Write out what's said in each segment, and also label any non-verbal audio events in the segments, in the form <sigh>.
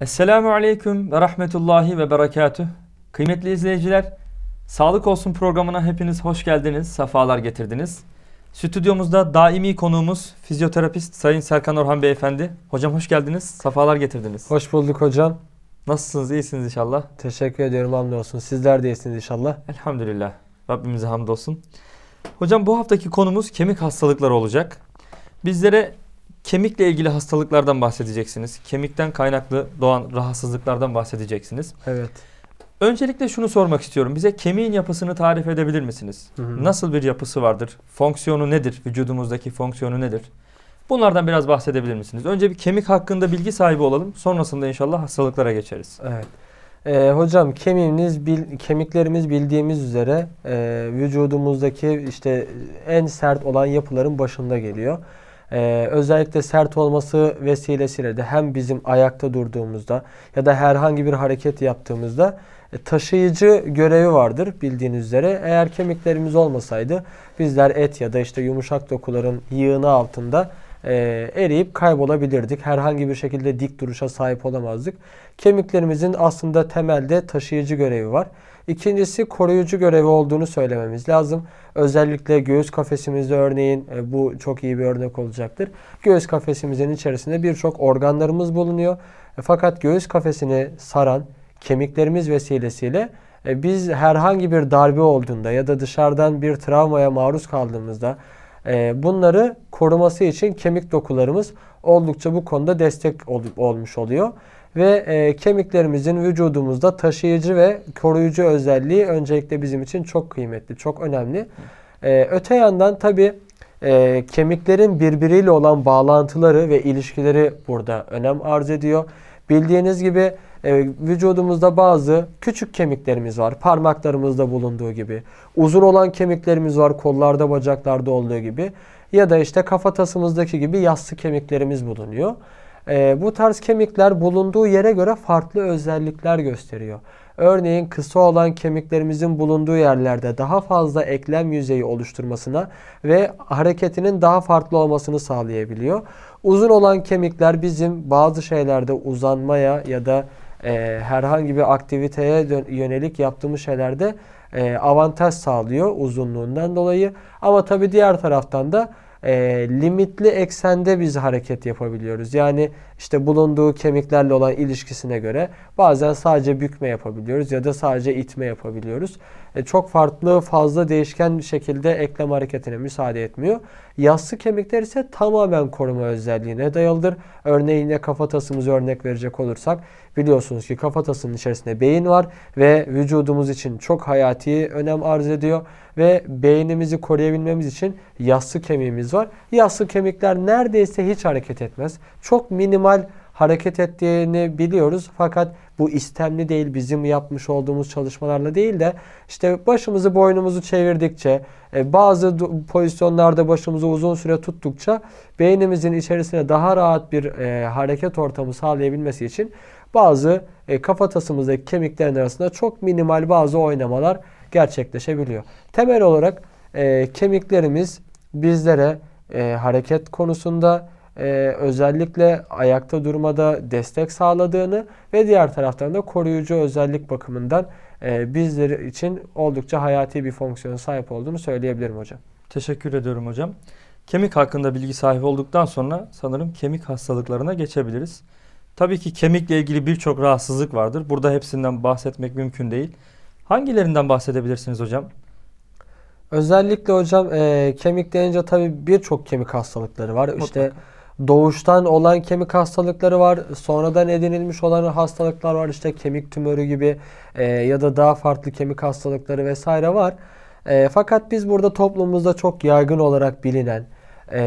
Esselamu Aleyküm ve Rahmetullahi ve Berekatüh. Kıymetli izleyiciler, Sağlık Olsun programına hepiniz hoş geldiniz, sefalar getirdiniz. Stüdyomuzda daimi konuğumuz fizyoterapist Sayın Serkan Orhan Beyefendi. Hocam hoş geldiniz, sefalar getirdiniz. Hoş bulduk hocam. Nasılsınız, iyisiniz inşallah? Teşekkür ediyorum hamdolsun. Sizler de iyisiniz inşallah. Elhamdülillah. Rabbimize hamdolsun. Hocam bu haftaki konumuz kemik hastalıkları olacak. Bizlere Kemikle ilgili hastalıklardan bahsedeceksiniz. Kemikten kaynaklı doğan rahatsızlıklardan bahsedeceksiniz. Evet. Öncelikle şunu sormak istiyorum. Bize kemiğin yapısını tarif edebilir misiniz? Hı hı. Nasıl bir yapısı vardır? Fonksiyonu nedir? Vücudumuzdaki fonksiyonu nedir? Bunlardan biraz bahsedebilir misiniz? Önce bir kemik hakkında bilgi sahibi olalım. Sonrasında inşallah hastalıklara geçeriz. Evet. Ee, hocam kemiğimiz, bil, kemiklerimiz bildiğimiz üzere e, vücudumuzdaki işte en sert olan yapıların başında geliyor. Ee, özellikle sert olması vesilesiyle de hem bizim ayakta durduğumuzda ya da herhangi bir hareket yaptığımızda e, taşıyıcı görevi vardır bildiğiniz üzere. Eğer kemiklerimiz olmasaydı bizler et ya da işte yumuşak dokuların yığını altında e, eriyip kaybolabilirdik. Herhangi bir şekilde dik duruşa sahip olamazdık. Kemiklerimizin aslında temelde taşıyıcı görevi var. İkincisi koruyucu görevi olduğunu söylememiz lazım. Özellikle göğüs kafesimizde örneğin e, bu çok iyi bir örnek olacaktır. Göğüs kafesimizin içerisinde birçok organlarımız bulunuyor. E, fakat göğüs kafesini saran kemiklerimiz vesilesiyle e, biz herhangi bir darbe olduğunda ya da dışarıdan bir travmaya maruz kaldığımızda ee, bunları koruması için kemik dokularımız oldukça bu konuda destek olmuş oluyor. Ve e, kemiklerimizin vücudumuzda taşıyıcı ve koruyucu özelliği öncelikle bizim için çok kıymetli, çok önemli. Ee, öte yandan tabi e, kemiklerin birbiriyle olan bağlantıları ve ilişkileri burada önem arz ediyor. Bildiğiniz gibi e, vücudumuzda bazı küçük kemiklerimiz var. Parmaklarımızda bulunduğu gibi. Uzun olan kemiklerimiz var kollarda bacaklarda olduğu gibi. Ya da işte kafatasımızdaki gibi yassı kemiklerimiz bulunuyor. E, bu tarz kemikler bulunduğu yere göre farklı özellikler gösteriyor. Örneğin kısa olan kemiklerimizin bulunduğu yerlerde daha fazla eklem yüzeyi oluşturmasına ve hareketinin daha farklı olmasını sağlayabiliyor. Uzun olan kemikler bizim bazı şeylerde uzanmaya ya da e, herhangi bir aktiviteye yönelik yaptığımız şeylerde e, avantaj sağlıyor uzunluğundan dolayı. Ama tabi diğer taraftan da e, limitli eksende biz hareket yapabiliyoruz. Yani işte bulunduğu kemiklerle olan ilişkisine göre bazen sadece bükme yapabiliyoruz ya da sadece itme yapabiliyoruz. E, çok farklı fazla değişken bir şekilde eklem hareketine müsaade etmiyor. Yassı kemikler ise tamamen koruma özelliğine dayalıdır. Örneğin yine kafatasımızı örnek verecek olursak biliyorsunuz ki kafatasının içerisinde beyin var ve vücudumuz için çok hayati önem arz ediyor ve beynimizi koruyabilmemiz için yassı kemiğimiz var. Yassı kemikler neredeyse hiç hareket etmez. Çok minimal hareket ettiğini biliyoruz. Fakat bu istemli değil bizim yapmış olduğumuz çalışmalarla değil de işte başımızı boynumuzu çevirdikçe e, bazı pozisyonlarda başımızı uzun süre tuttukça beynimizin içerisine daha rahat bir e, hareket ortamı sağlayabilmesi için bazı e, kafatasımızdaki kemiklerin arasında çok minimal bazı oynamalar gerçekleşebiliyor. Temel olarak e, kemiklerimiz bizlere e, hareket konusunda e, özellikle ayakta durmada destek sağladığını ve diğer taraftan da koruyucu özellik bakımından e, bizler için oldukça hayati bir fonksiyona sahip olduğunu söyleyebilirim hocam. Teşekkür ediyorum hocam. Kemik hakkında bilgi sahibi olduktan sonra sanırım kemik hastalıklarına geçebiliriz. Tabii ki kemikle ilgili birçok rahatsızlık vardır. Burada hepsinden bahsetmek mümkün değil. Hangilerinden bahsedebilirsiniz hocam? Özellikle hocam e, kemik deyince tabii birçok kemik hastalıkları var. Mutlaka. İşte doğuştan olan kemik hastalıkları var. Sonradan edinilmiş olan hastalıklar var. İşte kemik tümörü gibi e, ya da daha farklı kemik hastalıkları vesaire var. E, fakat biz burada toplumumuzda çok yaygın olarak bilinen e,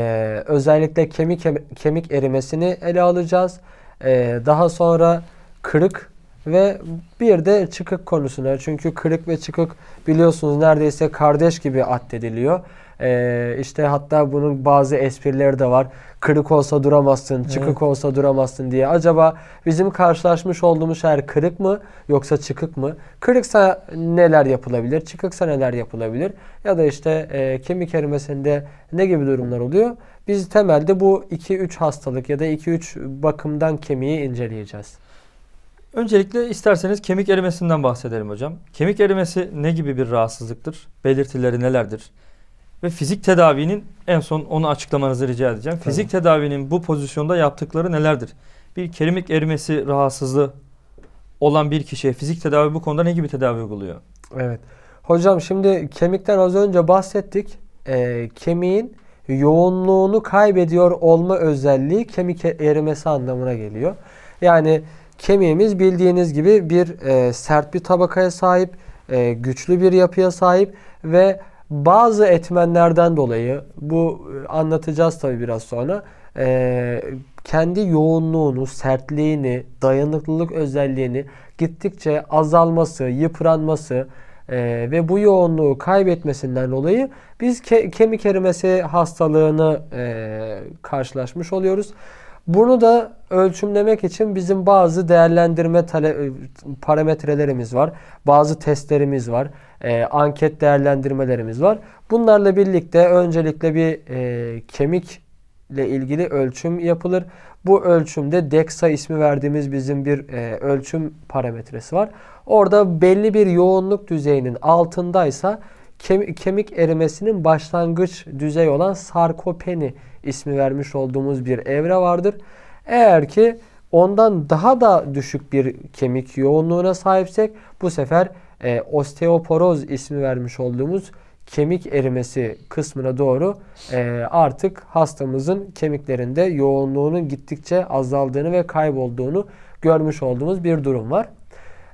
özellikle kemik kemik erimesini ele alacağız. E, daha sonra kırık ve bir de çıkık konusuna. Çünkü kırık ve çıkık biliyorsunuz neredeyse kardeş gibi addediliyor. Ee, işte hatta bunun bazı esprileri de var. Kırık olsa duramazsın, çıkık evet. olsa duramazsın diye. Acaba bizim karşılaşmış olduğumuz her kırık mı yoksa çıkık mı? Kırıksa neler yapılabilir, çıkıksa neler yapılabilir? Ya da işte e, kemik kerimesinde ne gibi durumlar oluyor? Biz temelde bu 2-3 hastalık ya da 2-3 bakımdan kemiği inceleyeceğiz. Öncelikle isterseniz kemik erimesinden bahsedelim hocam. Kemik erimesi ne gibi bir rahatsızlıktır? Belirtileri nelerdir? ve fizik tedavinin en son onu açıklamanızı rica edeceğim. Tabii. Fizik tedavinin bu pozisyonda yaptıkları nelerdir? Bir keramik erimesi rahatsızlığı olan bir kişiye fizik tedavi bu konuda ne gibi tedavi uyguluyor? Evet. Hocam şimdi kemikten az önce bahsettik. Ee, kemiğin yoğunluğunu kaybediyor olma özelliği kemik erimesi anlamına geliyor. Yani kemiğimiz bildiğiniz gibi bir e, sert bir tabakaya sahip, e, güçlü bir yapıya sahip ve bazı etmenlerden dolayı bu e, anlatacağız tabi biraz sonra e, kendi yoğunluğunu, sertliğini, dayanıklılık özelliğini gittikçe azalması, yıpranması e, ve bu yoğunluğu kaybetmesinden dolayı biz ke- kemik erimesi hastalığını e, karşılaşmış oluyoruz. Bunu da ölçümlemek için bizim bazı değerlendirme tale- e, parametrelerimiz var, bazı testlerimiz var e, anket değerlendirmelerimiz var. Bunlarla birlikte öncelikle bir e, kemik ile ilgili ölçüm yapılır. Bu ölçümde DEXA ismi verdiğimiz bizim bir e, ölçüm parametresi var. Orada belli bir yoğunluk düzeyinin altındaysa kem kemik erimesinin başlangıç düzey olan sarkopeni ismi vermiş olduğumuz bir evre vardır. Eğer ki ondan daha da düşük bir kemik yoğunluğuna sahipsek bu sefer e, osteoporoz ismi vermiş olduğumuz kemik erimesi kısmına doğru e, artık hastamızın kemiklerinde yoğunluğunun gittikçe azaldığını ve kaybolduğunu görmüş olduğumuz bir durum var.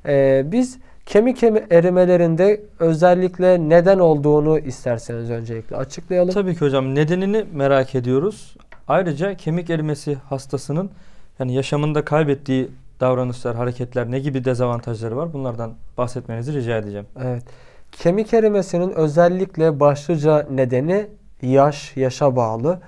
E, biz kemik erimelerinde özellikle neden olduğunu isterseniz öncelikle açıklayalım. Tabii ki hocam nedenini merak ediyoruz. Ayrıca kemik erimesi hastasının yani yaşamında kaybettiği davranışlar, hareketler ne gibi dezavantajları var? Bunlardan bahsetmenizi rica edeceğim. Evet. Kemik erimesinin özellikle başlıca nedeni yaş, yaşa bağlı.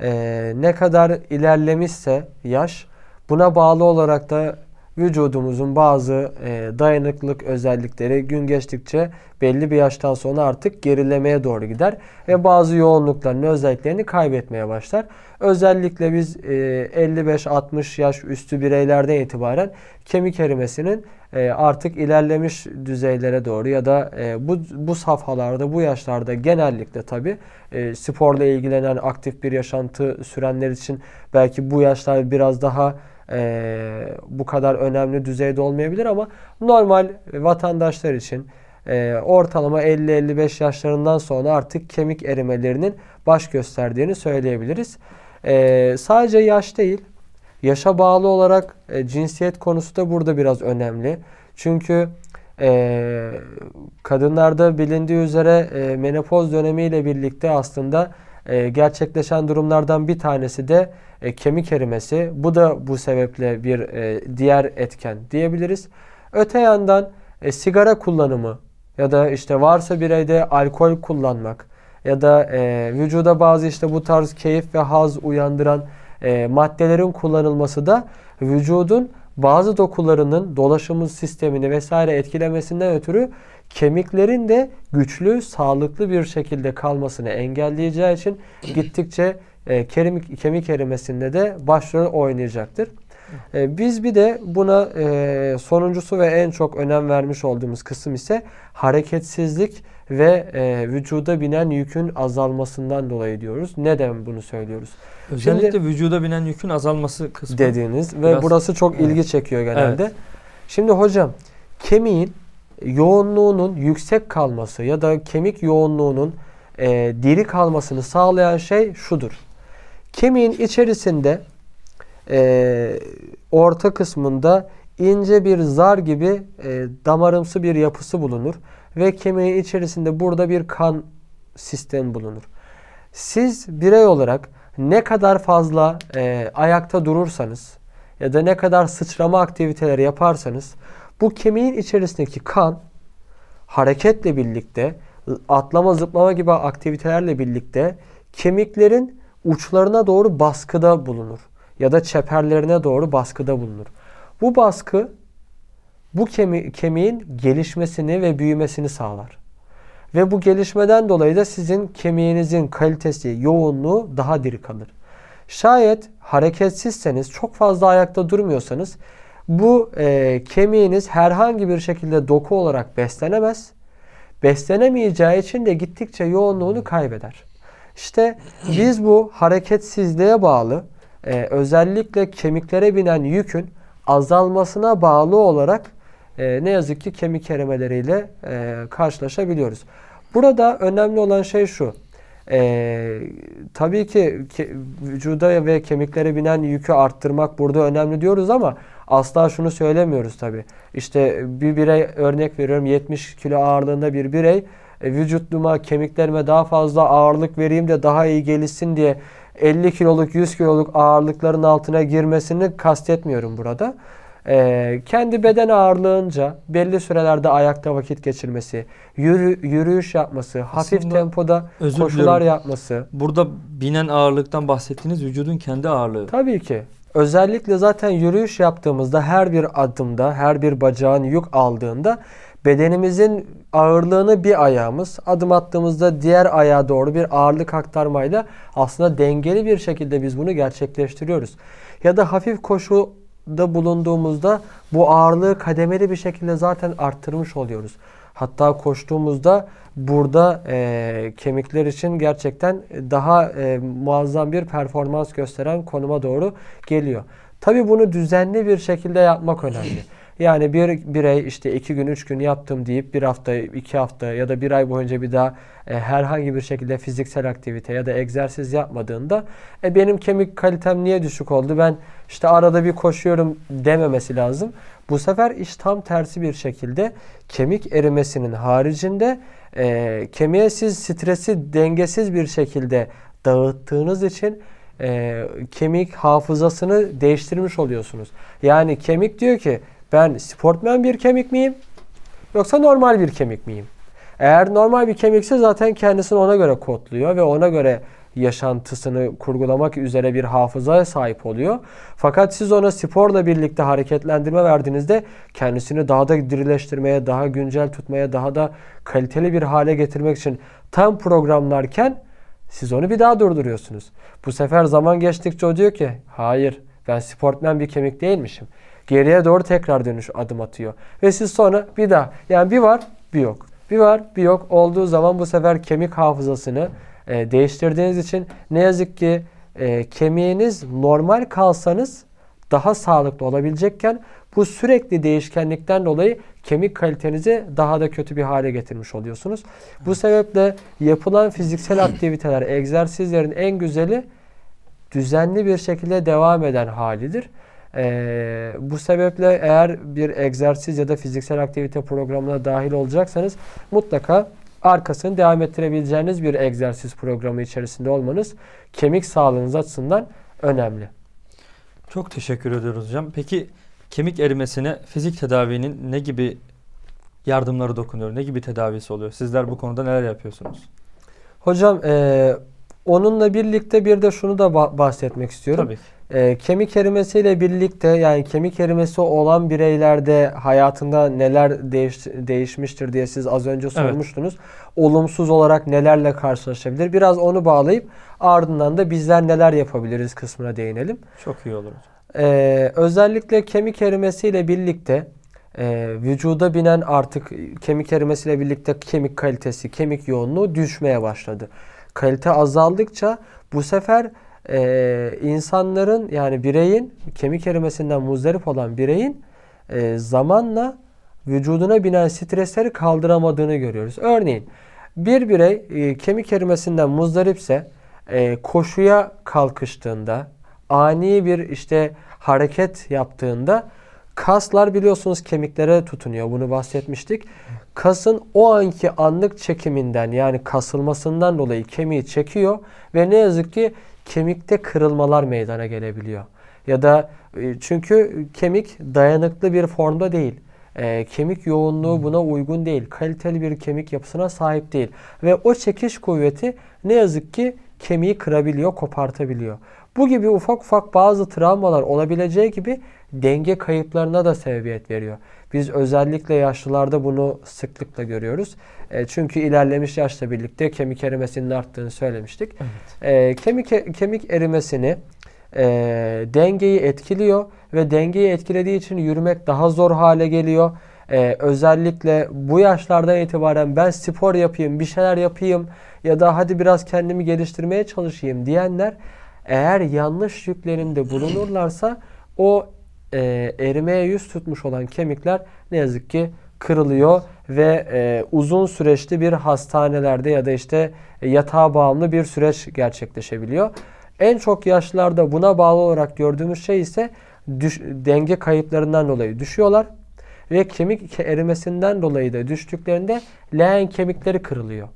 Ee, ne kadar ilerlemişse yaş, buna bağlı olarak da vücudumuzun bazı e, dayanıklılık özellikleri gün geçtikçe belli bir yaştan sonra artık gerilemeye doğru gider ve bazı yoğunluklarını özelliklerini kaybetmeye başlar. Özellikle biz e, 55-60 yaş üstü bireylerden itibaren kemik erimesinin e, artık ilerlemiş düzeylere doğru ya da e, bu bu safhalarda bu yaşlarda genellikle tabi e, sporla ilgilenen aktif bir yaşantı sürenler için belki bu yaşlar biraz daha e, bu kadar önemli düzeyde olmayabilir ama normal vatandaşlar için e, ortalama 50-55 yaşlarından sonra artık kemik erimelerinin baş gösterdiğini söyleyebiliriz. E, sadece yaş değil, yaşa bağlı olarak e, cinsiyet konusu da burada biraz önemli. Çünkü e, kadınlarda bilindiği üzere e, menopoz dönemiyle birlikte aslında ee, gerçekleşen durumlardan bir tanesi de e, kemik erimesi. Bu da bu sebeple bir e, diğer etken diyebiliriz. Öte yandan e, sigara kullanımı ya da işte varsa bireyde alkol kullanmak ya da vücuda bazı işte bu tarz keyif ve haz uyandıran maddelerin kullanılması da vücudun bazı dokularının dolaşımız sistemini vesaire etkilemesinden ötürü kemiklerin de güçlü, sağlıklı bir şekilde kalmasını engelleyeceği için gittikçe e, kemik, kemik erimesinde de başrol oynayacaktır. E, biz bir de buna e, sonuncusu ve en çok önem vermiş olduğumuz kısım ise hareketsizlik ve e, vücuda binen yükün azalmasından dolayı diyoruz. Neden bunu söylüyoruz? Özellikle Şimdi, vücuda binen yükün azalması kısmı. Dediğiniz ve biraz, burası çok evet. ilgi çekiyor genelde. Evet. Şimdi hocam kemiğin yoğunluğunun yüksek kalması ya da kemik yoğunluğunun e, diri kalmasını sağlayan şey şudur. Kemiğin içerisinde e, orta kısmında ince bir zar gibi e, damarımsı bir yapısı bulunur ve kemiğin içerisinde burada bir kan sistemi bulunur. Siz birey olarak ne kadar fazla e, ayakta durursanız ya da ne kadar sıçrama aktiviteleri yaparsanız bu kemiğin içerisindeki kan hareketle birlikte atlama zıplama gibi aktivitelerle birlikte kemiklerin uçlarına doğru baskıda bulunur ya da çeperlerine doğru baskıda bulunur. Bu baskı bu kemi kemiğin gelişmesini ve büyümesini sağlar. Ve bu gelişmeden dolayı da sizin kemiğinizin kalitesi, yoğunluğu daha diri kalır. Şayet hareketsizseniz, çok fazla ayakta durmuyorsanız bu e, kemiğiniz herhangi bir şekilde doku olarak beslenemez. Beslenemeyeceği için de gittikçe yoğunluğunu kaybeder. İşte biz bu hareketsizliğe bağlı e, özellikle kemiklere binen yükün azalmasına bağlı olarak e, ne yazık ki kemik erimeleriyle e, karşılaşabiliyoruz. Burada önemli olan şey şu. E, tabii ki ke, vücuda ve kemiklere binen yükü arttırmak burada önemli diyoruz ama asla şunu söylemiyoruz tabii. İşte bir birey örnek veriyorum 70 kilo ağırlığında bir birey e, vücuduma, kemiklerime daha fazla ağırlık vereyim de daha iyi gelişsin diye 50 kiloluk, 100 kiloluk ağırlıkların altına girmesini kastetmiyorum burada e, kendi beden ağırlığınca belli sürelerde ayakta vakit geçirmesi, yürü, yürüyüş yapması, Aslında, hafif tempoda koşular diliyorum. yapması. Burada binen ağırlıktan bahsettiğiniz vücudun kendi ağırlığı. Tabii ki. Özellikle zaten yürüyüş yaptığımızda her bir adımda, her bir bacağın yük aldığında bedenimizin ağırlığını bir ayağımız, adım attığımızda diğer ayağa doğru bir ağırlık aktarmayla aslında dengeli bir şekilde biz bunu gerçekleştiriyoruz. Ya da hafif koşu da bulunduğumuzda bu ağırlığı kademeli bir şekilde zaten arttırmış oluyoruz. Hatta koştuğumuzda burada e, kemikler için gerçekten daha e, muazzam bir performans gösteren konuma doğru geliyor. Tabi bunu düzenli bir şekilde yapmak önemli. Yani bir birey işte iki gün, üç gün yaptım deyip bir hafta, iki hafta ya da bir ay boyunca bir daha e, herhangi bir şekilde fiziksel aktivite ya da egzersiz yapmadığında e, benim kemik kalitem niye düşük oldu? Ben işte arada bir koşuyorum dememesi lazım. Bu sefer iş tam tersi bir şekilde kemik erimesinin haricinde e, kemiğe siz stresi dengesiz bir şekilde dağıttığınız için e, kemik hafızasını değiştirmiş oluyorsunuz. Yani kemik diyor ki ben sportmen bir kemik miyim? Yoksa normal bir kemik miyim? Eğer normal bir kemikse zaten kendisini ona göre kodluyor ve ona göre yaşantısını kurgulamak üzere bir hafızaya sahip oluyor. Fakat siz ona sporla birlikte hareketlendirme verdiğinizde kendisini daha da dirileştirmeye, daha güncel tutmaya, daha da kaliteli bir hale getirmek için tam programlarken siz onu bir daha durduruyorsunuz. Bu sefer zaman geçtikçe o diyor ki hayır ben sportmen bir kemik değilmişim. Geriye doğru tekrar dönüş adım atıyor. Ve siz sonra bir daha yani bir var bir yok. Bir var bir yok olduğu zaman bu sefer kemik hafızasını e, değiştirdiğiniz için ne yazık ki e, kemiğiniz normal kalsanız daha sağlıklı olabilecekken bu sürekli değişkenlikten dolayı kemik kalitenizi daha da kötü bir hale getirmiş oluyorsunuz. Evet. Bu sebeple yapılan fiziksel aktiviteler, egzersizlerin en güzeli düzenli bir şekilde devam eden halidir. Ee, bu sebeple eğer bir egzersiz ya da fiziksel aktivite programına dahil olacaksanız mutlaka arkasını devam ettirebileceğiniz bir egzersiz programı içerisinde olmanız kemik sağlığınız açısından önemli. Çok teşekkür ediyoruz hocam. Peki kemik erimesine fizik tedavinin ne gibi yardımları dokunuyor? Ne gibi tedavisi oluyor? Sizler bu konuda neler yapıyorsunuz? Hocam e, Onunla birlikte bir de şunu da bahsetmek istiyorum. Tabii E, kemik erimesiyle birlikte yani kemik erimesi olan bireylerde hayatında neler değiş, değişmiştir diye siz az önce sormuştunuz. Evet. Olumsuz olarak nelerle karşılaşabilir? Biraz onu bağlayıp ardından da bizler neler yapabiliriz kısmına değinelim. Çok iyi olur E, özellikle kemik erimesiyle birlikte e, vücuda binen artık kemik erimesiyle birlikte kemik kalitesi, kemik yoğunluğu düşmeye başladı kalite azaldıkça bu sefer e, insanların yani bireyin kemik erimesinden muzdarip olan bireyin e, zamanla vücuduna binen stresleri kaldıramadığını görüyoruz. Örneğin bir birey e, kemik erimesinden muzdaripse e, koşuya kalkıştığında ani bir işte hareket yaptığında kaslar biliyorsunuz kemiklere tutunuyor. Bunu bahsetmiştik kasın o anki anlık çekiminden yani kasılmasından dolayı kemiği çekiyor ve ne yazık ki kemikte kırılmalar meydana gelebiliyor. Ya da e, çünkü kemik dayanıklı bir formda değil. E, kemik yoğunluğu hmm. buna uygun değil. Kaliteli bir kemik yapısına sahip değil. Ve o çekiş kuvveti ne yazık ki kemiği kırabiliyor, kopartabiliyor. Bu gibi ufak ufak bazı travmalar olabileceği gibi denge kayıplarına da sebebiyet veriyor. Biz özellikle yaşlılarda bunu sıklıkla görüyoruz. E, çünkü ilerlemiş yaşla birlikte kemik erimesinin arttığını söylemiştik. Evet. E, kemik kemik erimesini e, dengeyi etkiliyor ve dengeyi etkilediği için yürümek daha zor hale geliyor. Ee, özellikle bu yaşlardan itibaren ben spor yapayım, bir şeyler yapayım ya da hadi biraz kendimi geliştirmeye çalışayım diyenler eğer yanlış yüklerinde bulunurlarsa o e, erimeye yüz tutmuş olan kemikler ne yazık ki kırılıyor ve e, uzun süreçli bir hastanelerde ya da işte e, yatağa bağımlı bir süreç gerçekleşebiliyor. En çok yaşlarda buna bağlı olarak gördüğümüz şey ise düş, denge kayıplarından dolayı düşüyorlar ve kemik erimesinden dolayı da düştüklerinde leğen kemikleri kırılıyor.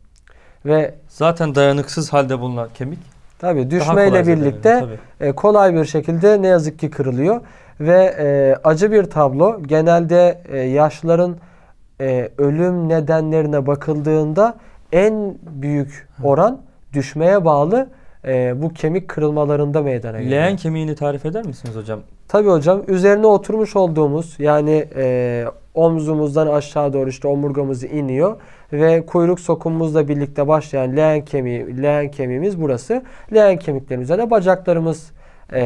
Ve zaten dayanıksız halde bulunan kemik Tabii düşmeyle birlikte tabii. E, kolay bir şekilde ne yazık ki kırılıyor. Ve e, acı bir tablo. Genelde e, yaşlıların e, ölüm nedenlerine bakıldığında en büyük oran düşmeye bağlı e, bu kemik kırılmalarında meydana geliyor. Leğen kemiğini tarif eder misiniz hocam? Tabii hocam. Üzerine oturmuş olduğumuz yani e, omzumuzdan aşağı doğru işte omurgamız iniyor ve kuyruk sokumuzla birlikte başlayan leğen kemiği, leğen kemiğimiz burası. Leğen kemiklerimize de bacaklarımız e,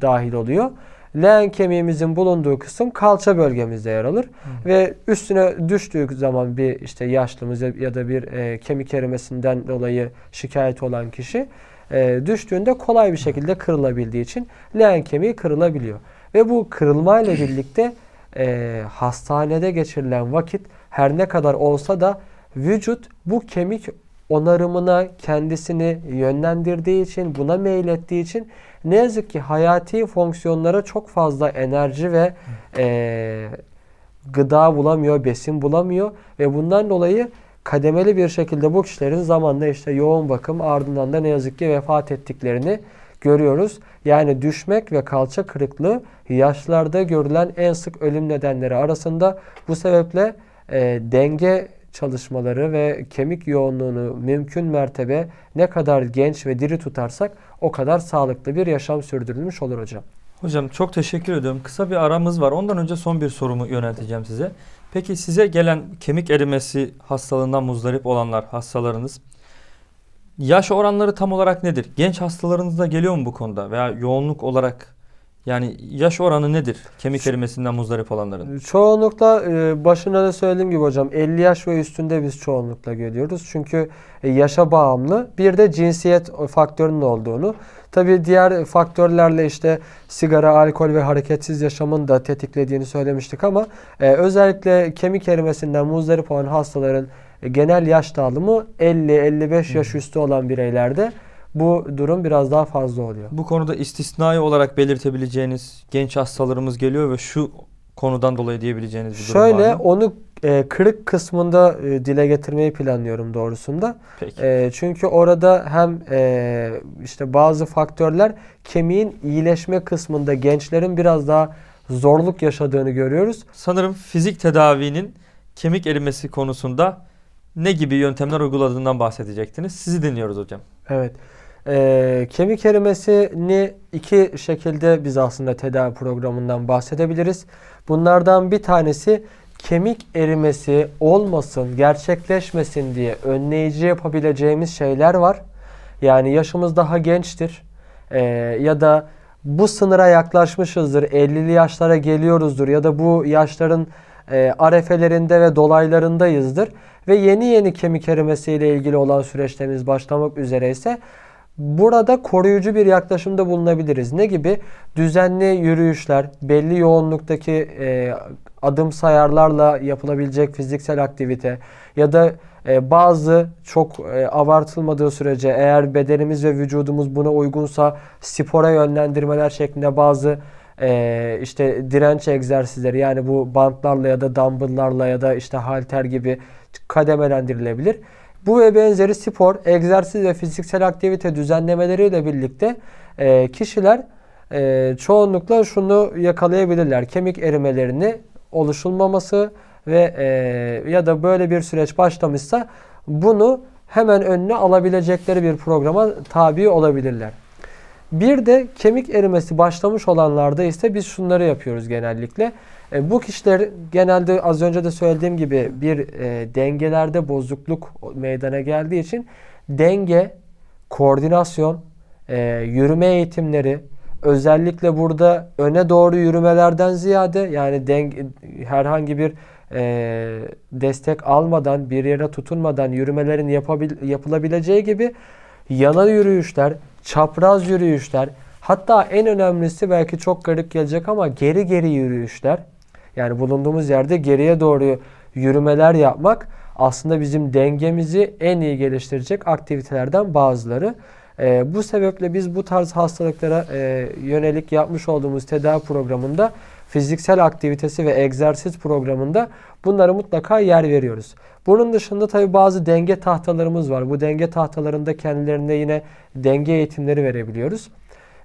dahil oluyor. Leğen kemiğimizin bulunduğu kısım kalça bölgemizde yer alır. Hı. Ve üstüne düştüğü zaman bir işte yaşlımız ya da bir e, kemik erimesinden dolayı şikayet olan kişi e, düştüğünde kolay bir şekilde kırılabildiği için leğen kemiği kırılabiliyor. Ve bu kırılmayla birlikte e, hastanede geçirilen vakit her ne kadar olsa da vücut bu kemik onarımına kendisini yönlendirdiği için, buna meylettiği için ne yazık ki hayati fonksiyonlara çok fazla enerji ve e, gıda bulamıyor, besin bulamıyor ve bundan dolayı kademeli bir şekilde bu kişilerin zamanla işte yoğun bakım ardından da ne yazık ki vefat ettiklerini görüyoruz. Yani düşmek ve kalça kırıklığı yaşlarda görülen en sık ölüm nedenleri arasında. Bu sebeple e, denge çalışmaları ve kemik yoğunluğunu mümkün mertebe ne kadar genç ve diri tutarsak o kadar sağlıklı bir yaşam sürdürülmüş olur hocam. Hocam çok teşekkür ediyorum. Kısa bir aramız var. Ondan önce son bir sorumu yönelteceğim size. Peki size gelen kemik erimesi hastalığından muzdarip olanlar, hastalarınız yaş oranları tam olarak nedir? Genç hastalarınızda geliyor mu bu konuda veya yoğunluk olarak yani yaş oranı nedir kemik erimesinden muzdarip olanların? Çoğunlukla e, başına da söylediğim gibi hocam 50 yaş ve üstünde biz çoğunlukla görüyoruz. Çünkü e, yaşa bağımlı bir de cinsiyet faktörünün olduğunu. Tabi diğer faktörlerle işte sigara, alkol ve hareketsiz yaşamın da tetiklediğini söylemiştik ama e, özellikle kemik erimesinden muzdarip olan hastaların genel yaş dağılımı 50-55 yaş üstü olan bireylerde bu durum biraz daha fazla oluyor. Bu konuda istisnai olarak belirtebileceğiniz genç hastalarımız geliyor ve şu konudan dolayı diyebileceğiniz bir durum var mı? onu e, kırık kısmında e, dile getirmeyi planlıyorum doğrusunda. Peki. E, çünkü orada hem e, işte bazı faktörler kemiğin iyileşme kısmında gençlerin biraz daha zorluk yaşadığını görüyoruz. Sanırım fizik tedavinin kemik erimesi konusunda ne gibi yöntemler uyguladığından bahsedecektiniz. Sizi dinliyoruz hocam. Evet. E, kemik erimesini iki şekilde biz aslında tedavi programından bahsedebiliriz. Bunlardan bir tanesi kemik erimesi olmasın, gerçekleşmesin diye önleyici yapabileceğimiz şeyler var. Yani yaşımız daha gençtir e, ya da bu sınıra yaklaşmışızdır, 50'li yaşlara geliyoruzdur ya da bu yaşların e, arefelerinde ve dolaylarındayızdır ve yeni yeni kemik erimesiyle ilgili olan süreçlerimiz başlamak üzere ise Burada koruyucu bir yaklaşımda bulunabiliriz. Ne gibi? Düzenli yürüyüşler, belli yoğunluktaki e, adım sayarlarla yapılabilecek fiziksel aktivite ya da e, bazı çok e, abartılmadığı sürece eğer bedenimiz ve vücudumuz buna uygunsa spora yönlendirmeler şeklinde bazı e, işte direnç egzersizleri yani bu bantlarla ya da dumbbell'larla ya da işte halter gibi kademelendirilebilir. Bu ve benzeri spor, egzersiz ve fiziksel aktivite düzenlemeleriyle birlikte e, kişiler e, çoğunlukla şunu yakalayabilirler. Kemik erimelerini oluşulmaması ve e, ya da böyle bir süreç başlamışsa bunu hemen önüne alabilecekleri bir programa tabi olabilirler. Bir de kemik erimesi başlamış olanlarda ise biz şunları yapıyoruz genellikle. E, bu kişiler genelde az önce de söylediğim gibi bir e, dengelerde bozukluk meydana geldiği için denge, koordinasyon, e, yürüme eğitimleri, özellikle burada öne doğru yürümelerden ziyade yani denge, herhangi bir e, destek almadan bir yere tutunmadan yürümelerin yapabil, yapılabileceği gibi yana yürüyüşler, çapraz yürüyüşler, hatta en önemlisi belki çok garip gelecek ama geri geri yürüyüşler. Yani bulunduğumuz yerde geriye doğru yürümeler yapmak aslında bizim dengemizi en iyi geliştirecek aktivitelerden bazıları. E, bu sebeple biz bu tarz hastalıklara e, yönelik yapmış olduğumuz tedavi programında fiziksel aktivitesi ve egzersiz programında bunlara mutlaka yer veriyoruz. Bunun dışında tabi bazı denge tahtalarımız var. Bu denge tahtalarında kendilerine yine denge eğitimleri verebiliyoruz.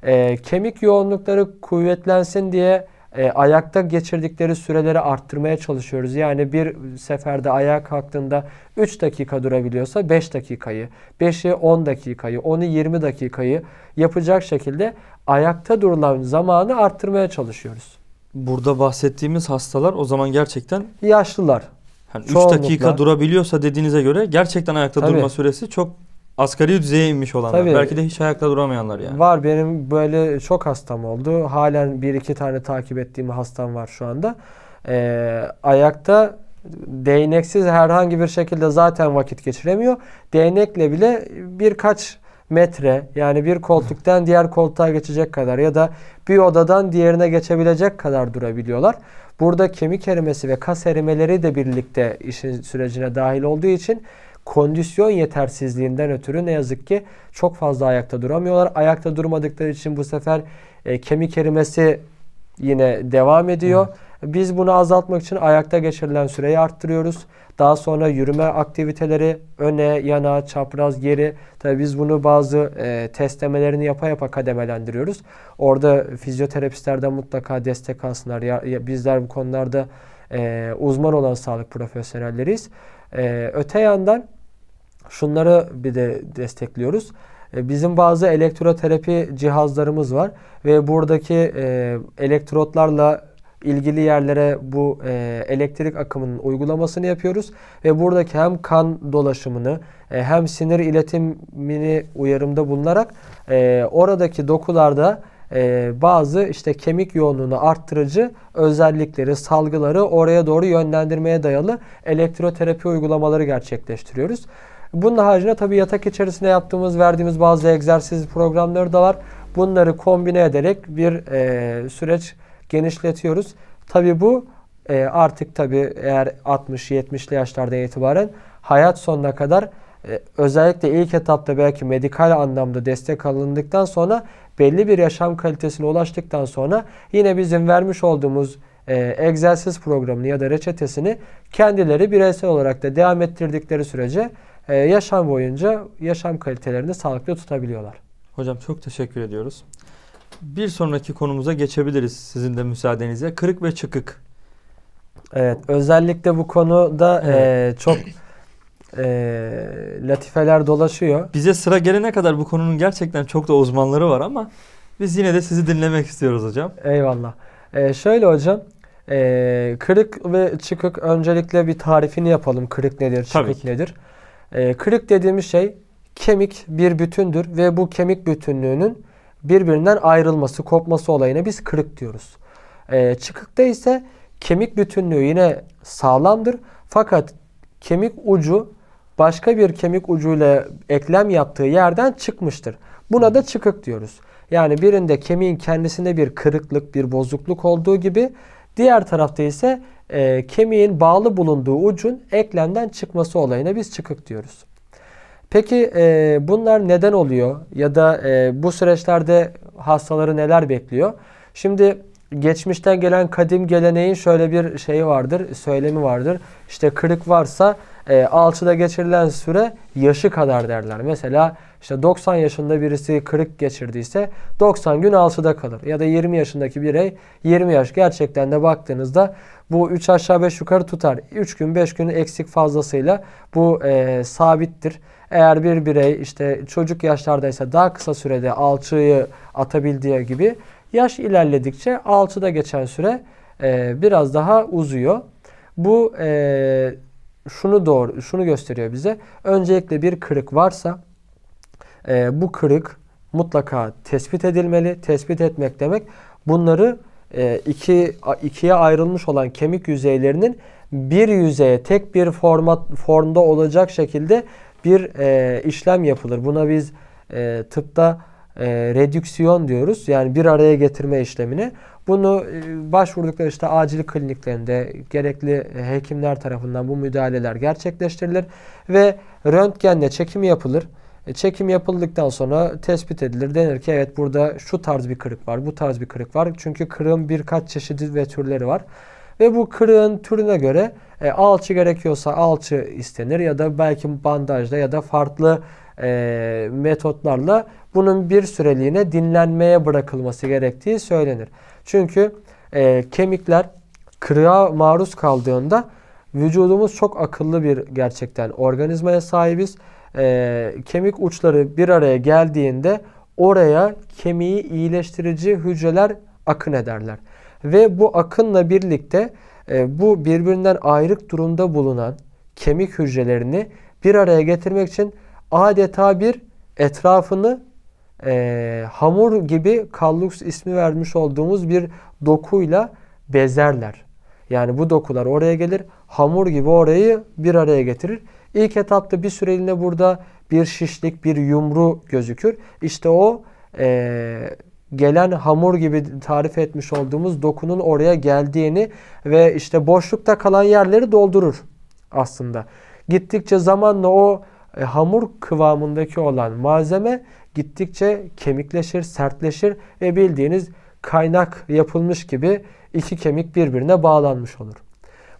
E, kemik yoğunlukları kuvvetlensin diye e, ayakta geçirdikleri süreleri arttırmaya çalışıyoruz. Yani bir seferde ayağa kalktığında 3 dakika durabiliyorsa 5 dakikayı, 5'i 10 dakikayı, 10'u 20 dakikayı yapacak şekilde ayakta durulan zamanı arttırmaya çalışıyoruz burada bahsettiğimiz hastalar o zaman gerçekten yaşlılar. Yani 3 dakika durabiliyorsa dediğinize göre gerçekten ayakta Tabii. durma süresi çok asgari düzeye inmiş olanlar. Tabii. Belki de hiç ayakta duramayanlar yani. Var benim böyle çok hastam oldu. Halen bir iki tane takip ettiğim hastam var şu anda. Ee, ayakta değneksiz herhangi bir şekilde zaten vakit geçiremiyor. Değnekle bile birkaç metre yani bir koltuktan diğer koltuğa geçecek kadar ya da bir odadan diğerine geçebilecek kadar durabiliyorlar. Burada kemik erimesi ve kas erimeleri de birlikte işin sürecine dahil olduğu için kondisyon yetersizliğinden ötürü ne yazık ki çok fazla ayakta duramıyorlar. Ayakta durmadıkları için bu sefer e, kemik erimesi yine devam ediyor. Evet. Biz bunu azaltmak için ayakta geçirilen süreyi arttırıyoruz. Daha sonra yürüme aktiviteleri öne, yana, çapraz, geri. Tabii biz bunu bazı e, testlemelerini yapa yapa kademelendiriyoruz. Orada fizyoterapistlerden mutlaka destek alsınlar. Ya, ya, bizler bu konularda e, uzman olan sağlık profesyonelleriyiz. E, öte yandan şunları bir de destekliyoruz. E, bizim bazı elektroterapi cihazlarımız var ve buradaki e, elektrotlarla ilgili yerlere bu e, elektrik akımının uygulamasını yapıyoruz ve buradaki hem kan dolaşımını e, hem sinir iletimini uyarımda bulunarak e, oradaki dokularda e, bazı işte kemik yoğunluğunu arttırıcı özellikleri, salgıları oraya doğru yönlendirmeye dayalı elektroterapi uygulamaları gerçekleştiriyoruz. Bunun haricinde tabii yatak içerisinde yaptığımız, verdiğimiz bazı egzersiz programları da var. Bunları kombine ederek bir e, süreç genişletiyoruz. Tabii bu e, artık tabii eğer 60-70'li yaşlardan itibaren hayat sonuna kadar e, özellikle ilk etapta belki medikal anlamda destek alındıktan sonra belli bir yaşam kalitesine ulaştıktan sonra yine bizim vermiş olduğumuz e, egzersiz programını ya da reçetesini kendileri bireysel olarak da devam ettirdikleri sürece e, yaşam boyunca yaşam kalitelerini sağlıklı tutabiliyorlar. Hocam çok teşekkür ediyoruz bir sonraki konumuza geçebiliriz sizin de müsaadenizle. Kırık ve çıkık. Evet özellikle bu konuda evet. e, çok e, latifeler dolaşıyor. Bize sıra gelene kadar bu konunun gerçekten çok da uzmanları var ama biz yine de sizi dinlemek istiyoruz hocam. Eyvallah. E, şöyle hocam e, kırık ve çıkık öncelikle bir tarifini yapalım. Kırık nedir, çıkık Tabii. nedir? E, kırık dediğimiz şey kemik bir bütündür ve bu kemik bütünlüğünün birbirinden ayrılması, kopması olayına biz kırık diyoruz. E, çıkıkta ise kemik bütünlüğü yine sağlamdır. Fakat kemik ucu başka bir kemik ucuyla eklem yaptığı yerden çıkmıştır. Buna da çıkık diyoruz. Yani birinde kemiğin kendisinde bir kırıklık, bir bozukluk olduğu gibi diğer tarafta ise e, kemiğin bağlı bulunduğu ucun eklemden çıkması olayına biz çıkık diyoruz. Peki e, bunlar neden oluyor ya da e, bu süreçlerde hastaları neler bekliyor? Şimdi geçmişten gelen kadim geleneğin şöyle bir şeyi vardır, söylemi vardır. İşte kırık varsa e, alçıda geçirilen süre yaşı kadar derler. Mesela işte 90 yaşında birisi kırık geçirdiyse 90 gün alçıda kalır. Ya da 20 yaşındaki birey 20 yaş gerçekten de baktığınızda bu 3 aşağı 5 yukarı tutar. 3 gün 5 gün eksik fazlasıyla bu e, sabittir. Eğer bir birey işte çocuk yaşlardaysa daha kısa sürede alçıyı atabildiği gibi yaş ilerledikçe alçıda geçen süre e, biraz daha uzuyor. Bu e, şunu doğru şunu gösteriyor bize. Öncelikle bir kırık varsa e, bu kırık mutlaka tespit edilmeli. Tespit etmek demek bunları e, iki, ikiye ayrılmış olan kemik yüzeylerinin bir yüzeye tek bir format formda olacak şekilde bir e, işlem yapılır. Buna biz e, tıpta e, redüksiyon diyoruz. Yani bir araya getirme işlemini. Bunu e, başvurdukları işte acil kliniklerinde gerekli hekimler tarafından bu müdahaleler gerçekleştirilir ve röntgenle çekim yapılır. E, çekim yapıldıktan sonra tespit edilir. Denir ki evet burada şu tarz bir kırık var, bu tarz bir kırık var. Çünkü kırığın birkaç çeşidi ve türleri var. Ve bu kırığın türüne göre e, alçı gerekiyorsa alçı istenir ya da belki bandajla ya da farklı e, metotlarla bunun bir süreliğine dinlenmeye bırakılması gerektiği söylenir. Çünkü e, kemikler kırığa maruz kaldığında vücudumuz çok akıllı bir gerçekten organizmaya sahibiz e, kemik uçları bir araya geldiğinde oraya kemiği iyileştirici hücreler akın ederler. Ve bu akınla birlikte e, bu birbirinden ayrık durumda bulunan kemik hücrelerini bir araya getirmek için adeta bir etrafını e, hamur gibi kallus ismi vermiş olduğumuz bir dokuyla bezerler. Yani bu dokular oraya gelir, hamur gibi orayı bir araya getirir İlk etapta bir süreliğine burada bir şişlik, bir yumru gözükür. İşte o e, gelen hamur gibi tarif etmiş olduğumuz dokunun oraya geldiğini ve işte boşlukta kalan yerleri doldurur aslında. Gittikçe zamanla o e, hamur kıvamındaki olan malzeme gittikçe kemikleşir, sertleşir ve bildiğiniz kaynak yapılmış gibi iki kemik birbirine bağlanmış olur.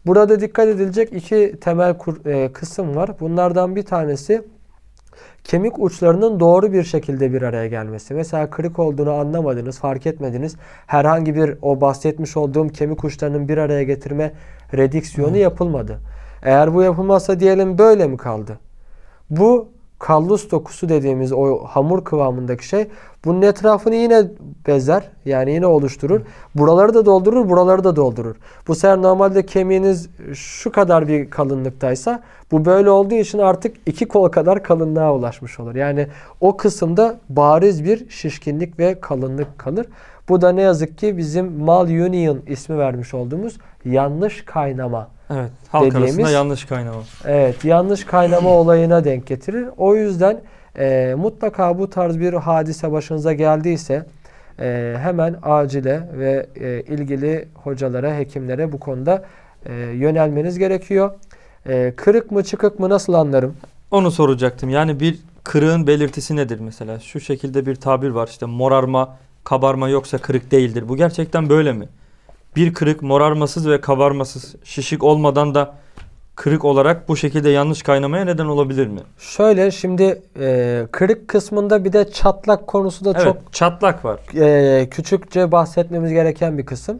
Burada dikkat edilecek iki temel kur, e, kısım var. Bunlardan bir tanesi kemik uçlarının doğru bir şekilde bir araya gelmesi. Mesela kırık olduğunu anlamadınız, fark etmediniz. Herhangi bir o bahsetmiş olduğum kemik uçlarının bir araya getirme rediksiyonu hmm. yapılmadı. Eğer bu yapılmazsa diyelim böyle mi kaldı? Bu kallus dokusu dediğimiz o hamur kıvamındaki şey bunun etrafını yine bezer. Yani yine oluşturur. Buraları da doldurur, buraları da doldurur. Bu sefer normalde kemiğiniz şu kadar bir kalınlıktaysa bu böyle olduğu için artık iki kol kadar kalınlığa ulaşmış olur. Yani o kısımda bariz bir şişkinlik ve kalınlık kalır. Bu da ne yazık ki bizim mal union ismi vermiş olduğumuz yanlış kaynama Evet, halk dediğimiz, arasında yanlış kaynama. Evet, yanlış kaynama <clears throat> olayına denk getirir. O yüzden e, mutlaka bu tarz bir hadise başınıza geldiyse e, hemen acile ve e, ilgili hocalara, hekimlere bu konuda e, yönelmeniz gerekiyor. E, kırık mı çıkık mı nasıl anlarım? Onu soracaktım. Yani bir kırığın belirtisi nedir mesela? Şu şekilde bir tabir var işte morarma, kabarma yoksa kırık değildir. Bu gerçekten böyle mi? bir kırık morarmasız ve kabarmasız şişik olmadan da kırık olarak bu şekilde yanlış kaynamaya neden olabilir mi? Şöyle şimdi e, kırık kısmında bir de çatlak konusu da evet, çok çatlak var. E, küçükçe bahsetmemiz gereken bir kısım.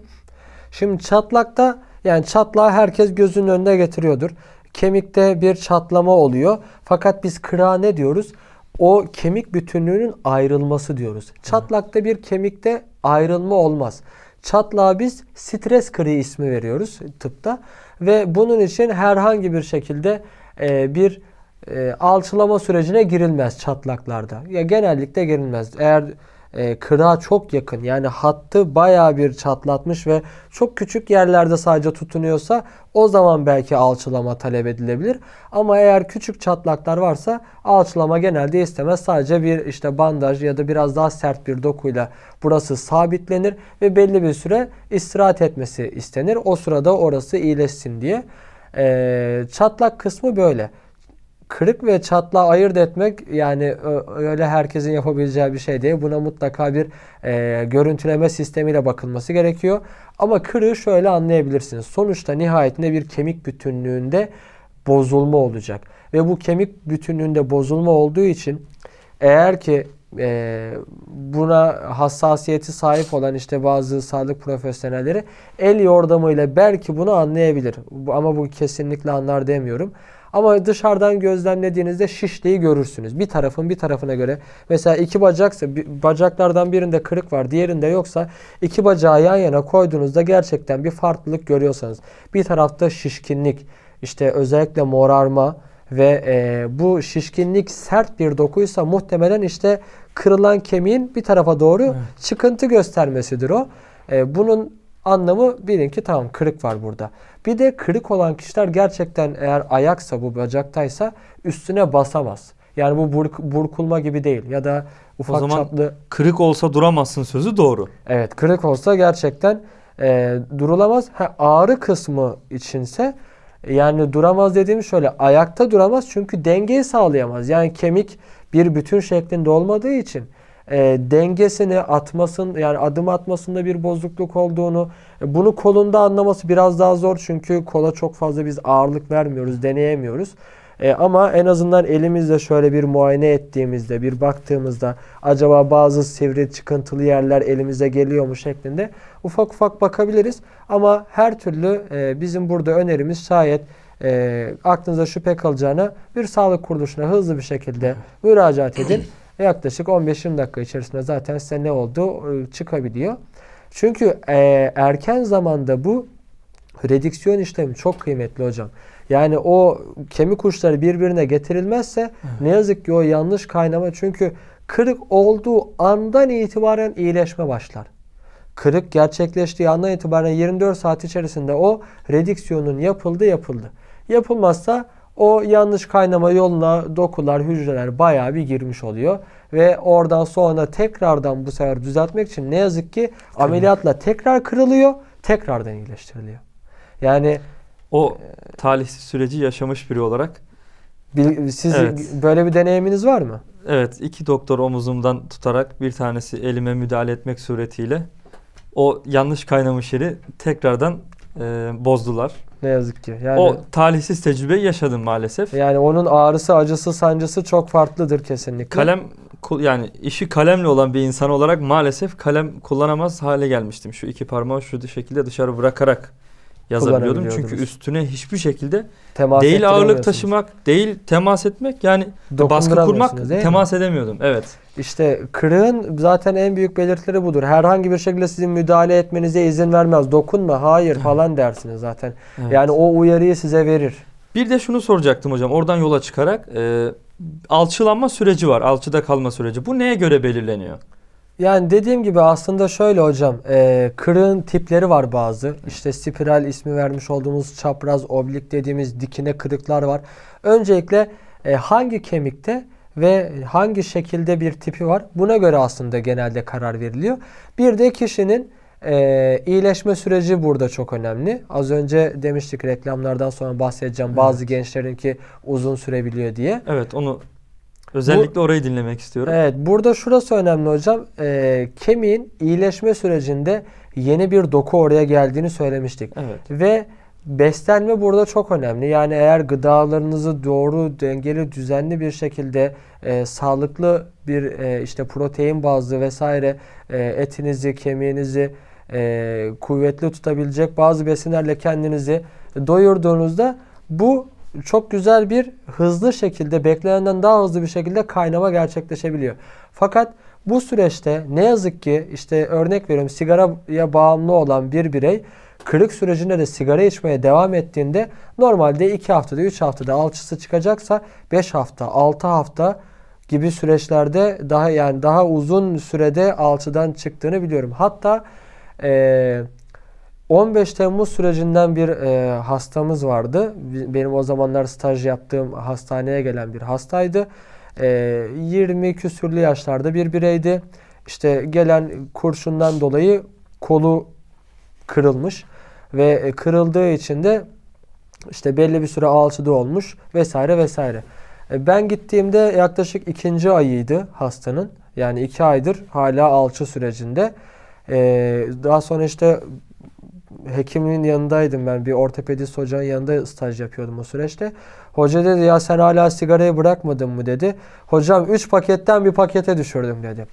Şimdi çatlakta yani çatlağı herkes gözünün önüne getiriyordur. Kemikte bir çatlama oluyor. Fakat biz kırağa ne diyoruz? O kemik bütünlüğünün ayrılması diyoruz. Çatlakta bir kemikte ayrılma olmaz. Çatlağa biz stres krizi ismi veriyoruz tıpta ve bunun için herhangi bir şekilde e, bir e, alçılama sürecine girilmez çatlaklarda. Ya genellikle girilmez. Eğer e, kırağa çok yakın yani hattı baya bir çatlatmış ve çok küçük yerlerde sadece tutunuyorsa o zaman belki alçılama talep edilebilir. Ama eğer küçük çatlaklar varsa alçılama genelde istemez. Sadece bir işte bandaj ya da biraz daha sert bir dokuyla burası sabitlenir ve belli bir süre istirahat etmesi istenir. O sırada orası iyileşsin diye. E, çatlak kısmı böyle kırık ve çatla ayırt etmek yani öyle herkesin yapabileceği bir şey değil. Buna mutlaka bir e, görüntüleme sistemiyle bakılması gerekiyor. Ama kırığı şöyle anlayabilirsiniz. Sonuçta nihayetinde bir kemik bütünlüğünde bozulma olacak. Ve bu kemik bütünlüğünde bozulma olduğu için eğer ki e, buna hassasiyeti sahip olan işte bazı sağlık profesyonelleri el yordamıyla belki bunu anlayabilir. Ama bu kesinlikle anlar demiyorum. Ama dışarıdan gözlemlediğinizde şişliği görürsünüz. Bir tarafın bir tarafına göre mesela iki bacaksa bacaklardan birinde kırık var diğerinde yoksa iki bacağı yan yana koyduğunuzda gerçekten bir farklılık görüyorsanız bir tarafta şişkinlik işte özellikle morarma ve e, bu şişkinlik sert bir dokuysa muhtemelen işte kırılan kemiğin bir tarafa doğru evet. çıkıntı göstermesidir o. E, bunun anlamı bilin ki tamam kırık var burada. Bir de kırık olan kişiler gerçekten eğer ayaksa bu bacaktaysa üstüne basamaz. Yani bu burk, burkulma gibi değil ya da ufak o zaman çaplı... kırık olsa duramazsın sözü doğru. Evet kırık olsa gerçekten e, durulamaz. Ha, ağrı kısmı içinse e, yani duramaz dediğim şöyle ayakta duramaz çünkü dengeyi sağlayamaz. Yani kemik bir bütün şeklinde olmadığı için e, dengesini atmasın yani adım atmasında bir bozukluk olduğunu e, bunu kolunda anlaması biraz daha zor çünkü kola çok fazla biz ağırlık vermiyoruz deneyemiyoruz. E, ama en azından elimizle şöyle bir muayene ettiğimizde, bir baktığımızda acaba bazı sivri çıkıntılı yerler elimize geliyor mu şeklinde ufak ufak bakabiliriz. Ama her türlü e, bizim burada önerimiz şayet e, aklınıza şüphe kalacağına bir sağlık kuruluşuna hızlı bir şekilde müracaat edin. <clears throat> yaklaşık 15-20 dakika içerisinde zaten size ne oldu e, çıkabiliyor. Çünkü e, erken zamanda bu Rediksiyon işlemi çok kıymetli hocam. Yani o kemik uçları birbirine getirilmezse evet. ne yazık ki o yanlış kaynama çünkü kırık olduğu andan itibaren iyileşme başlar. Kırık gerçekleştiği andan itibaren 24 saat içerisinde o rediksiyonun yapıldı yapıldı. Yapılmazsa o yanlış kaynama yoluna dokular, hücreler bayağı bir girmiş oluyor. Ve oradan sonra tekrardan bu sefer düzeltmek için ne yazık ki ameliyatla tekrar kırılıyor, tekrardan iyileştiriliyor. Yani o talihsiz süreci yaşamış biri olarak siz evet. böyle bir deneyiminiz var mı? Evet, iki doktor omuzumdan tutarak bir tanesi elime müdahale etmek suretiyle o yanlış kaynamış yeri tekrardan e, bozdular. Ne yazık ki. Yani, o talihsiz tecrübeyi yaşadım maalesef. Yani onun ağrısı, acısı, sancısı çok farklıdır kesinlikle. Kalem yani işi kalemle olan bir insan olarak maalesef kalem kullanamaz hale gelmiştim. Şu iki parmağı şu şekilde dışarı bırakarak yazabiliyordum. Çünkü üstüne hiçbir şekilde temas değil ağırlık taşımak, değil temas etmek yani baskı kurmak temas mi? edemiyordum. Evet. İşte kırığın zaten en büyük belirtileri budur. Herhangi bir şekilde sizin müdahale etmenize izin vermez. Dokunma, hayır falan dersiniz zaten. Evet. Yani o uyarıyı size verir. Bir de şunu soracaktım hocam oradan yola çıkarak e, alçılanma süreci var. Alçıda kalma süreci. Bu neye göre belirleniyor? Yani dediğim gibi aslında şöyle hocam, e, kırığın tipleri var bazı. İşte spiral ismi vermiş olduğumuz çapraz, oblik dediğimiz dikine kırıklar var. Öncelikle e, hangi kemikte ve hangi şekilde bir tipi var buna göre aslında genelde karar veriliyor. Bir de kişinin e, iyileşme süreci burada çok önemli. Az önce demiştik reklamlardan sonra bahsedeceğim bazı gençlerin ki uzun sürebiliyor diye. Evet onu Özellikle Bu, orayı dinlemek istiyorum. Evet burada şurası önemli hocam. E, kemiğin iyileşme sürecinde yeni bir doku oraya geldiğini söylemiştik. Evet. Ve beslenme burada çok önemli. Yani eğer gıdalarınızı doğru, dengeli, düzenli bir şekilde e, sağlıklı bir e, işte protein bazlı vesaire e, etinizi, kemiğinizi e, kuvvetli tutabilecek bazı besinlerle kendinizi doyurduğunuzda bu çok güzel bir hızlı şekilde beklenenden daha hızlı bir şekilde kaynama gerçekleşebiliyor. Fakat bu süreçte ne yazık ki işte örnek veriyorum sigaraya bağımlı olan bir birey kırık sürecinde de sigara içmeye devam ettiğinde normalde 2 haftada 3 haftada alçısı çıkacaksa 5 hafta 6 hafta gibi süreçlerde daha yani daha uzun sürede alçıdan çıktığını biliyorum. Hatta eee 15 Temmuz sürecinden bir e, hastamız vardı. Benim o zamanlar staj yaptığım hastaneye gelen bir hastaydı. E, 20 küsürlü yaşlarda bir bireydi. İşte gelen kurşundan dolayı kolu kırılmış ve e, kırıldığı için de işte belli bir süre alçıda olmuş vesaire vesaire. E, ben gittiğimde yaklaşık ikinci ayıydı hastanın. Yani iki aydır hala alçı sürecinde. Ee, daha sonra işte hekimin yanındaydım ben. Bir ortopedist hocanın yanında staj yapıyordum o süreçte. Hoca dedi ya sen hala sigarayı bırakmadın mı dedi. Hocam 3 paketten bir pakete düşürdüm dedi.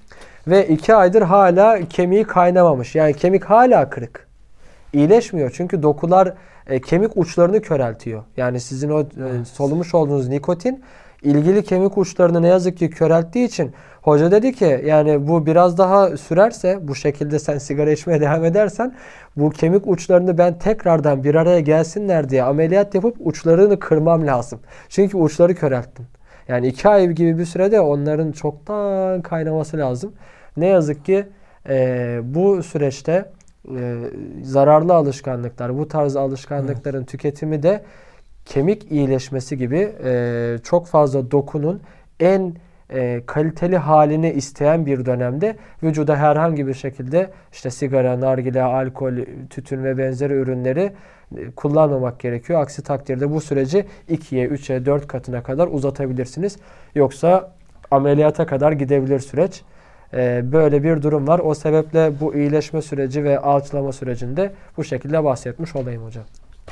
Ve 2 aydır hala kemiği kaynamamış. Yani kemik hala kırık. İyileşmiyor çünkü dokular e, kemik uçlarını köreltiyor. Yani sizin o e, solumuş olduğunuz nikotin ilgili kemik uçlarını ne yazık ki körelttiği için hoca dedi ki yani bu biraz daha sürerse bu şekilde sen sigara içmeye devam edersen bu kemik uçlarını ben tekrardan bir araya gelsinler diye ameliyat yapıp uçlarını kırmam lazım. Çünkü uçları körelttin. Yani iki ay gibi bir sürede onların çoktan kaynaması lazım. Ne yazık ki e, bu süreçte e, zararlı alışkanlıklar, bu tarz alışkanlıkların evet. tüketimi de kemik iyileşmesi gibi e, çok fazla dokunun en e, kaliteli halini isteyen bir dönemde vücuda herhangi bir şekilde işte sigara, nargile, alkol, tütün ve benzeri ürünleri e, kullanmamak gerekiyor. Aksi takdirde bu süreci 2'ye, 3'e, 4 katına kadar uzatabilirsiniz. Yoksa ameliyata kadar gidebilir süreç. E, böyle bir durum var. O sebeple bu iyileşme süreci ve alçılama sürecinde bu şekilde bahsetmiş olayım hocam.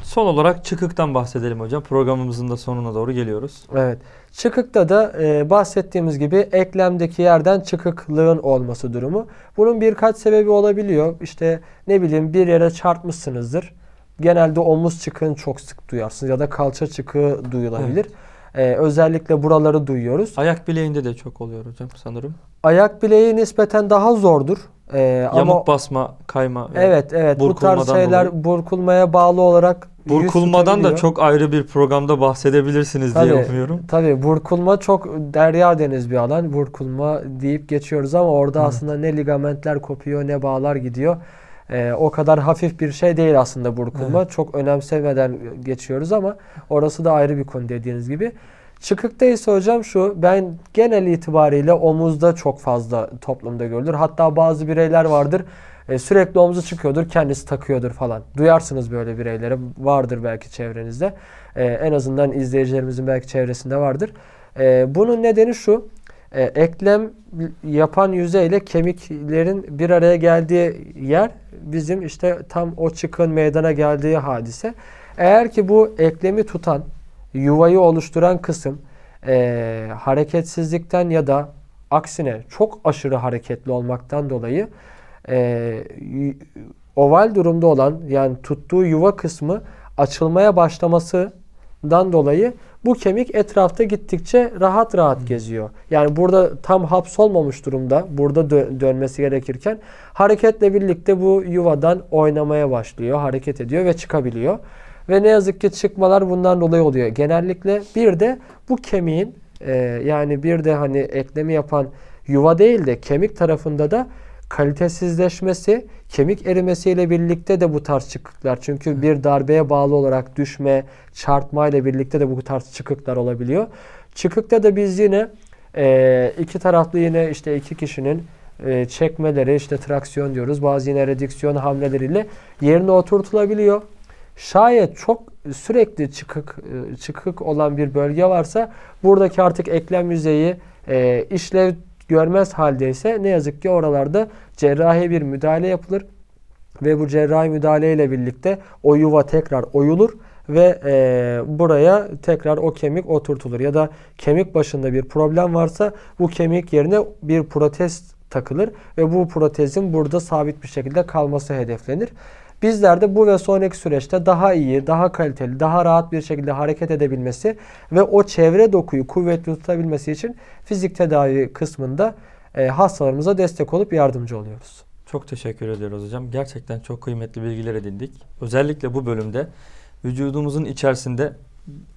Son olarak çıkıktan bahsedelim hocam. Programımızın da sonuna doğru geliyoruz. Evet. Çıkıkta da e, bahsettiğimiz gibi eklemdeki yerden çıkıklığın olması durumu. Bunun birkaç sebebi olabiliyor. İşte ne bileyim bir yere çarpmışsınızdır. Genelde omuz çıkığını çok sık duyarsınız ya da kalça çıkığı duyulabilir. Evet. Ee, özellikle buraları duyuyoruz. Ayak bileğinde de çok oluyor hocam sanırım. Ayak bileği nispeten daha zordur. Ee, Yamuk ama, basma, kayma. Evet evet bu tarz şeyler dolayı. burkulmaya bağlı olarak Burkulmadan da çok ayrı bir programda bahsedebilirsiniz tabii, diye umuyorum. Tabii burkulma çok derya deniz bir alan. Burkulma deyip geçiyoruz ama orada Hı. aslında ne ligamentler kopuyor ne bağlar gidiyor. Ee, o kadar hafif bir şey değil aslında burkulma. Evet. Çok önemsemeden geçiyoruz ama orası da ayrı bir konu dediğiniz gibi. Çıkıkta ise hocam şu ben genel itibariyle omuzda çok fazla toplumda görülür. Hatta bazı bireyler vardır e, sürekli omuzu çıkıyordur kendisi takıyordur falan. Duyarsınız böyle bireyleri vardır belki çevrenizde. E, en azından izleyicilerimizin belki çevresinde vardır. E, bunun nedeni şu eklem yapan yüzeyle kemiklerin bir araya geldiği yer bizim işte tam o çıkın meydana geldiği hadise. Eğer ki bu eklemi tutan yuvayı oluşturan kısım e, hareketsizlikten ya da aksine çok aşırı hareketli olmaktan dolayı e, oval durumda olan yani tuttuğu yuva kısmı açılmaya başlamasından dolayı bu kemik etrafta gittikçe rahat rahat hmm. geziyor. Yani burada tam hapsolmamış durumda, burada dö- dönmesi gerekirken hareketle birlikte bu yuvadan oynamaya başlıyor, hareket ediyor ve çıkabiliyor. Ve ne yazık ki çıkmalar bundan dolayı oluyor. Genellikle bir de bu kemiğin e, yani bir de hani eklemi yapan yuva değil de kemik tarafında da kalitesizleşmesi, kemik erimesiyle birlikte de bu tarz çıkıklar. Çünkü bir darbeye bağlı olarak düşme, çarpma ile birlikte de bu tarz çıkıklar olabiliyor. Çıkıkta da biz yine e, iki taraflı yine işte iki kişinin e, çekmeleri, işte traksiyon diyoruz. Bazı yine rediksiyon hamleleriyle yerine oturtulabiliyor. Şayet çok sürekli çıkık e, çıkık olan bir bölge varsa buradaki artık eklem yüzeyi e, işlev görmez haldeyse ne yazık ki oralarda cerrahi bir müdahale yapılır ve bu cerrahi müdahale ile birlikte o yuva tekrar oyulur ve e, buraya tekrar o kemik oturtulur ya da kemik başında bir problem varsa bu kemik yerine bir protez takılır ve bu protezin burada sabit bir şekilde kalması hedeflenir. Bizler de bu ve sonraki süreçte daha iyi, daha kaliteli, daha rahat bir şekilde hareket edebilmesi ve o çevre dokuyu kuvvetli tutabilmesi için fizik tedavi kısmında e, hastalarımıza destek olup yardımcı oluyoruz. Çok teşekkür ediyoruz hocam. Gerçekten çok kıymetli bilgiler edindik. Özellikle bu bölümde vücudumuzun içerisinde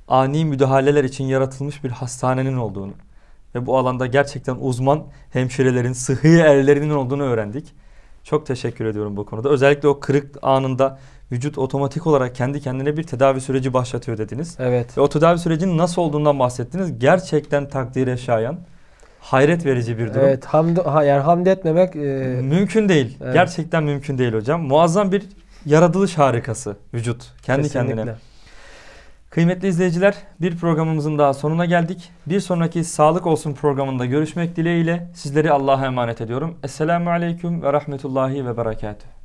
ani müdahaleler için yaratılmış bir hastanenin olduğunu ve bu alanda gerçekten uzman hemşirelerin, sıhhi erlerinin olduğunu öğrendik. Çok teşekkür ediyorum bu konuda. Özellikle o kırık anında vücut otomatik olarak kendi kendine bir tedavi süreci başlatıyor dediniz. Evet. Ve o tedavi sürecinin nasıl olduğundan bahsettiniz. Gerçekten takdire şayan, hayret verici bir durum. Evet, hamd, ha, yani hamd etmemek... E... Mümkün değil. Evet. Gerçekten mümkün değil hocam. Muazzam bir yaratılış harikası vücut. Kendi Kesinlikle. kendine. Kıymetli izleyiciler bir programımızın daha sonuna geldik. Bir sonraki Sağlık Olsun programında görüşmek dileğiyle sizleri Allah'a emanet ediyorum. Esselamu Aleyküm ve Rahmetullahi ve Berekatuhu.